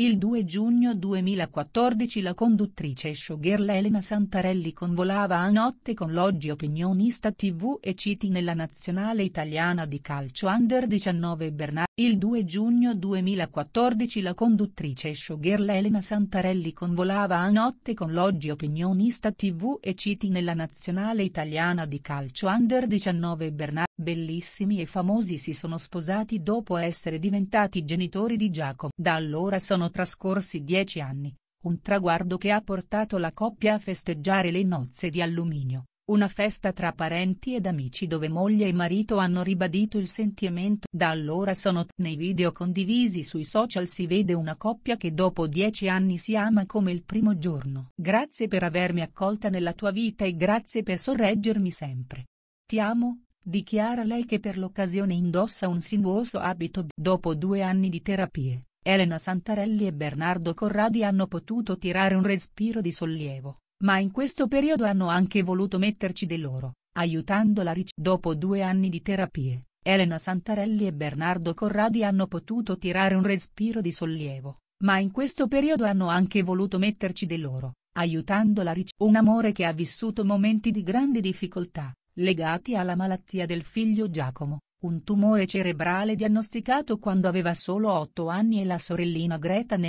Il 2 giugno 2014 la conduttrice e showgirl Elena Santarelli convolava a notte con l'oggi opinionista TV e Citi nella nazionale italiana di calcio under 19 Bernard. Il 2 giugno 2014 la conduttrice e showgirl Elena Santarelli convolava a notte con l'oggi opinionista TV e Citi nella nazionale italiana di calcio under 19 Bernard. Bellissimi e famosi si sono sposati dopo essere diventati genitori di Giacomo. Da allora sono trascorsi dieci anni, un traguardo che ha portato la coppia a festeggiare le nozze di alluminio, una festa tra parenti ed amici dove moglie e marito hanno ribadito il sentimento. Da allora sono nei video condivisi sui social si vede una coppia che dopo dieci anni si ama come il primo giorno. Grazie per avermi accolta nella tua vita e grazie per sorreggermi sempre. Ti amo Dichiara lei che per l'occasione indossa un sinuoso abito. Dopo due anni di terapie, Elena Santarelli e Bernardo Corradi hanno potuto tirare un respiro di sollievo, ma in questo periodo hanno anche voluto metterci di loro, aiutando la ricerca. Dopo due anni di terapie, Elena Santarelli e Bernardo Corradi hanno potuto tirare un respiro di sollievo, ma in questo periodo hanno anche voluto metterci di loro, aiutando la ricerca. Un amore che ha vissuto momenti di grande difficoltà, legati alla malattia del figlio Giacomo, un tumore cerebrale diagnosticato quando aveva solo 8 anni e la sorellina Greta ne